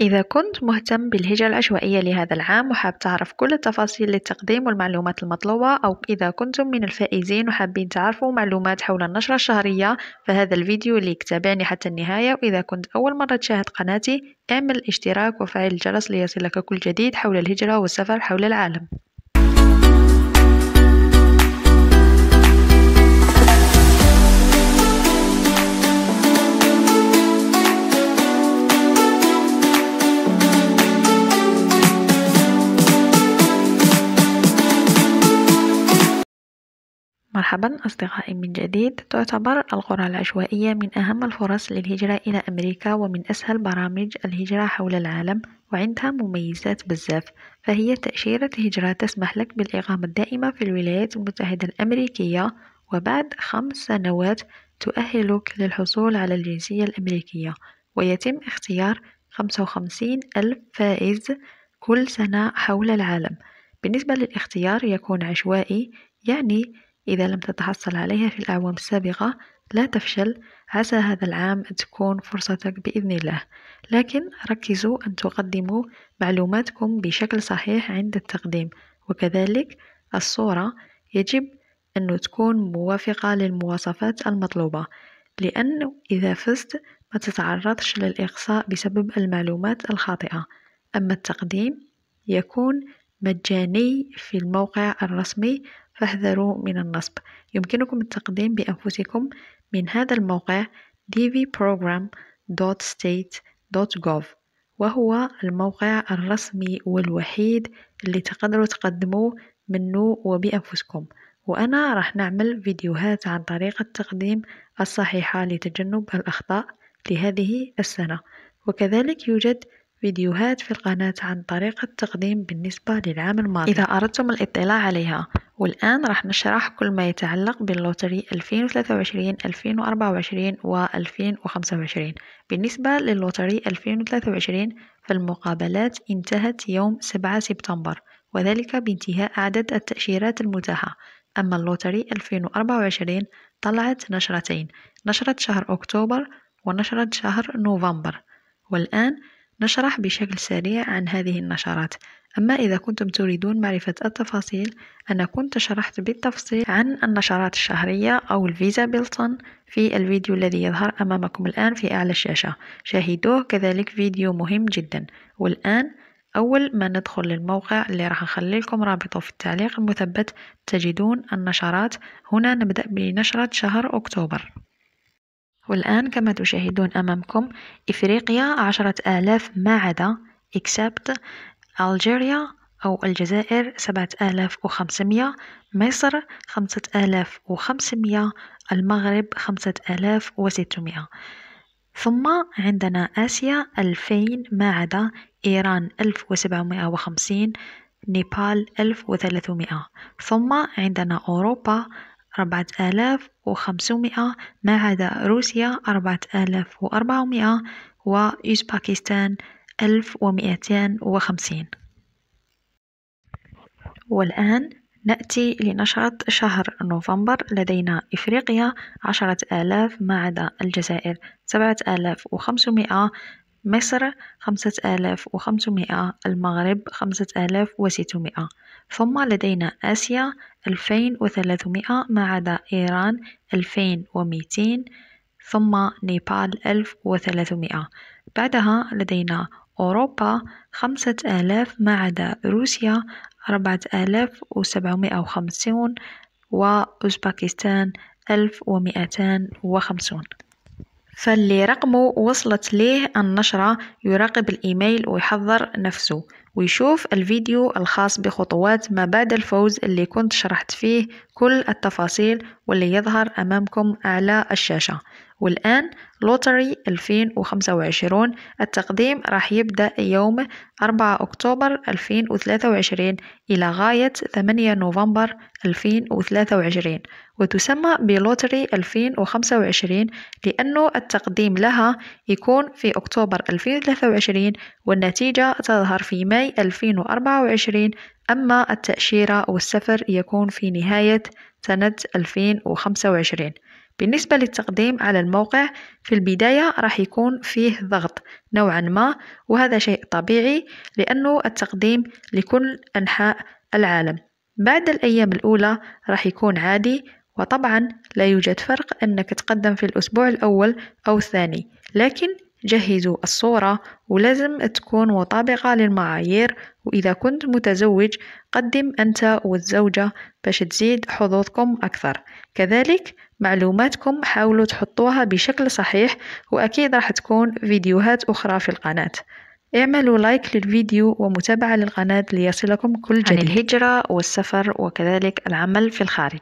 إذا كنت مهتم بالهجرة العشوائية لهذا العام وحاب تعرف كل التفاصيل للتقديم والمعلومات المطلوبة أو إذا كنتم من الفائزين وحابين تعرفوا معلومات حول النشرة الشهرية فهذا الفيديو ليك تابعني حتى النهاية وإذا كنت أول مرة تشاهد قناتي اعمل الاشتراك وفعل الجرس ليصلك كل جديد حول الهجرة والسفر حول العالم مرحبا أصدقائي من جديد تعتبر القرى العشوائية من أهم الفرص للهجرة إلى أمريكا ومن أسهل برامج الهجرة حول العالم وعندها مميزات بزاف فهي تأشيرة هجرة تسمح لك بالإقامة الدائمة في الولايات المتحدة الأمريكية وبعد خمس سنوات تؤهلك للحصول على الجنسية الأمريكية ويتم اختيار 55 ألف فائز كل سنة حول العالم بالنسبة للاختيار يكون عشوائي يعني إذا لم تتحصل عليها في الأعوام السابقة لا تفشل عسى هذا العام أن تكون فرصتك بإذن الله لكن ركزوا أن تقدموا معلوماتكم بشكل صحيح عند التقديم وكذلك الصورة يجب أن تكون موافقة للمواصفات المطلوبة لأن إذا فزت ما تتعرضش للإقصاء بسبب المعلومات الخاطئة أما التقديم يكون مجاني في الموقع الرسمي فاحذروا من النصب يمكنكم التقديم بأنفسكم من هذا الموقع dvprogram.state.gov وهو الموقع الرسمي والوحيد اللي تقدروا تقدموه منه وبأنفسكم وأنا راح نعمل فيديوهات عن طريقة التقديم الصحيحة لتجنب الأخطاء لهذه السنة وكذلك يوجد فيديوهات في القناة عن طريقة التقديم بالنسبة للعام الماضي إذا أردتم الاطلاع عليها والآن راح نشرح كل ما يتعلق باللوتري 2023 2024 و 2025 بالنسبة للوتري 2023 فالمقابلات انتهت يوم 7 سبتمبر وذلك بانتهاء عدد التأشيرات المتاحة أما اللوتري 2024 طلعت نشرتين نشرة شهر أكتوبر ونشرة شهر نوفمبر والآن نشرح بشكل سريع عن هذه النشرات أما إذا كنتم تريدون معرفة التفاصيل أنا كنت شرحت بالتفصيل عن النشرات الشهرية أو الفيزا بيلتون في الفيديو الذي يظهر أمامكم الآن في أعلى الشاشة شاهدوه كذلك فيديو مهم جدا والآن أول ما ندخل للموقع اللي راح نخلي لكم رابطه في التعليق المثبت تجدون النشرات هنا نبدأ بنشرة شهر أكتوبر والآن كما تشاهدون أمامكم إفريقيا عشرة آلاف ما عدا إكسبت ألجيريا أو الجزائر سبعة آلاف وخمسمية مصر خمسة آلاف وخمسمية المغرب خمسة آلاف وستمية ثم عندنا آسيا ألفين ما عدا إيران ألف وسبعمائة وخمسين نيبال ألف وثلاثمائة ثم عندنا أوروبا أربعة آلاف وخمسمائة ما عدا روسيا أربعة آلاف وأربعمائة وأوزباكستان ألف ومئتان وخمسين والآن نأتي لنشرة شهر نوفمبر لدينا إفريقيا عشرة آلاف ما عدا الجزائر سبعة آلاف وخمسمائة مصر خمسة آلاف وخمسمائة المغرب خمسة آلاف وستمائة ثم لدينا آسيا ألفين وثلاثمائة ما عدا إيران ألفين ومئتين ثم نيبال ألف وثلاثمائة بعدها لدينا أوروبا خمسة آلاف ما عدا روسيا أربعة آلاف وسبعمائة وخمسون وأوزبكستان ألف ومئتان وخمسون فاللي رقمه وصلت ليه النشرة يراقب الإيميل ويحضر نفسه ويشوف الفيديو الخاص بخطوات ما بعد الفوز اللي كنت شرحت فيه كل التفاصيل واللي يظهر أمامكم أعلى الشاشة والآن لوتري 2025 التقديم راح يبدأ يوم 4 أكتوبر 2023 إلى غاية 8 نوفمبر 2023 وتسمى بلوتري 2025 لأنه التقديم لها يكون في أكتوبر 2023 والنتيجة تظهر في ماي 2024 أما التأشيرة والسفر يكون في نهاية سنة 2025 بالنسبة للتقديم على الموقع في البداية راح يكون فيه ضغط نوعا ما وهذا شيء طبيعي لأنه التقديم لكل أنحاء العالم بعد الأيام الأولى راح يكون عادي وطبعا لا يوجد فرق أنك تقدم في الأسبوع الأول أو الثاني لكن جهزوا الصورة ولازم تكون مطابقة للمعايير وإذا كنت متزوج قدم أنت والزوجة باش تزيد حظوظكم أكثر كذلك معلوماتكم حاولوا تحطوها بشكل صحيح وأكيد راح تكون فيديوهات أخرى في القناة اعملوا لايك للفيديو ومتابعة للقناة ليصلكم كل جديد عن الهجرة والسفر وكذلك العمل في الخارج